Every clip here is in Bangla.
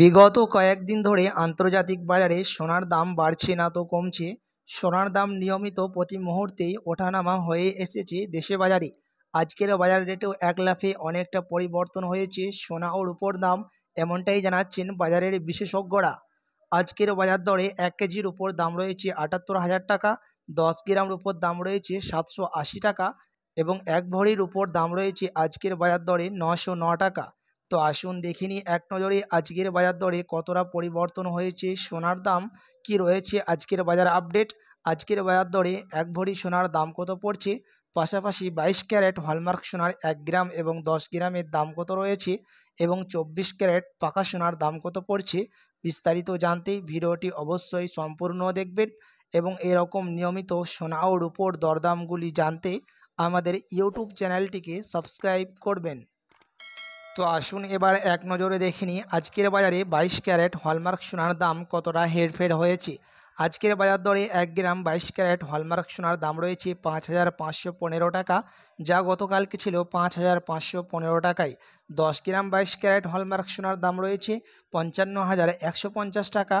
বিগত কয়েকদিন ধরে আন্তর্জাতিক বাজারে সোনার দাম বাড়ছে না তো কমছে সোনার দাম নিয়মিত প্রতি মুহূর্তেই ওঠানামা হয়ে এসেছে দেশে বাজারে আজকের বাজার রেটেও এক লাফে অনেকটা পরিবর্তন হয়েছে সোনা ও রূপর দাম এমনটাই জানাচ্ছেন বাজারের বিশেষজ্ঞরা আজকের বাজার দরে এক কেজির উপর দাম রয়েছে আটাত্তর হাজার টাকা দশ গ্রাম উপর দাম রয়েছে সাতশো আশি টাকা এবং এক ভরির উপর দাম রয়েছে আজকের বাজার দরে নশো ন টাকা তো আসুন দেখিনি এক নজরে আজকের বাজার দরে কতটা পরিবর্তন হয়েছে সোনার দাম কি রয়েছে আজকের বাজার আপডেট আজকের বাজার দরে এক ভরি সোনার দাম কত পড়ছে পাশাপাশি বাইশ ক্যারেট হলমার্ক সোনার এক গ্রাম এবং দশ গ্রামের দাম কত রয়েছে এবং চব্বিশ ক্যারেট পাকা সোনার দাম কত পড়ছে বিস্তারিত জানতে ভিডিওটি অবশ্যই সম্পূর্ণ দেখবেন এবং এরকম নিয়মিত সোনা ও রূপোর দরদামগুলি জানতে আমাদের ইউটিউব চ্যানেলটিকে সাবস্ক্রাইব করবেন তো আসুন এবার এক নজরে দেখিনি আজকের বাজারে 22 ক্যারেট হলমার্ক সোনার দাম কতটা হেরফের হয়েছে আজকের বাজার দরে এক গ্রাম বাইশ ক্যারেট হলমার্ক সোনার দাম রয়েছে পাঁচ হাজার পাঁচশো পনেরো টাকা যা গতকালকে ছিল পাঁচ হাজার পাঁচশো পনেরো টাকায় দশ গ্রাম বাইশ ক্যারেট হলমার্ক সোনার দাম রয়েছে পঞ্চান্ন হাজার একশো পঞ্চাশ টাকা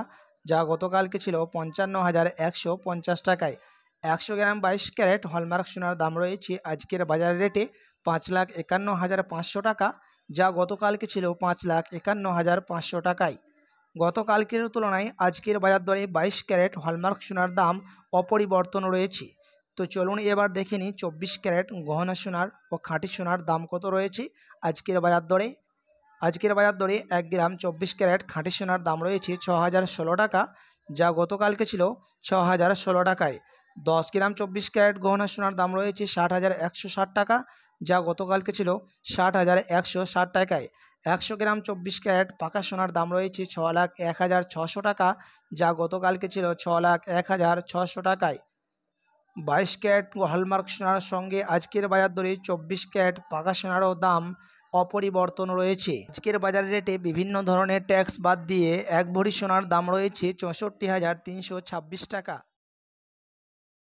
যা গতকালকে ছিল পঞ্চান্ন হাজার একশো পঞ্চাশ টাকায় একশো গ্রাম বাইশ ক্যারেট হলমার্ক সোনার দাম রয়েছে আজকের বাজার রেটে পাঁচ লাখ একান্ন হাজার পাঁচশো টাকা যা গতকালকে ছিল পাঁচ লাখ একান্ন হাজার পাঁচশো টাকায় গতকালকের তুলনায় আজকের বাজার দরে বাইশ ক্যারেট হলমার্ক সোনার দাম অপরিবর্তন রয়েছে তো চলুন এবার দেখে নিই চব্বিশ ক্যারেট গহনা সোনার ও খাঁটি সোনার দাম কত রয়েছে আজকের বাজার দরে আজকের বাজার দরে এক গ্রাম চব্বিশ ক্যারেট খাঁটি সোনার দাম রয়েছে ছ হাজার ষোলো টাকা যা গতকালকে ছিল ছ হাজার ষোলো টাকায় দশ গ্রাম চব্বিশ ক্যারেট গহনা সোনার দাম রয়েছে ষাট হাজার একশো ষাট টাকা যা গতকালকে ছিল ষাট হাজার একশো ষাট টাকায় একশো গ্রাম চব্বিশ ক্যারেট পাকা সোনার দাম রয়েছে ছ লাখ এক হাজার ছশো টাকা যা গতকালকে ছিল ছ লাখ এক হাজার ছশো টাকায় বাইশ ক্যারেট হলমার্ক সোনার সঙ্গে আজকের বাজার দরে চব্বিশ ক্যারেট পাকা সোনারও দাম অপরিবর্তন রয়েছে আজকের বাজার রেটে বিভিন্ন ধরনের ট্যাক্স বাদ দিয়ে এক ভরি সোনার দাম রয়েছে চৌষট্টি হাজার তিনশো ছাব্বিশ টাকা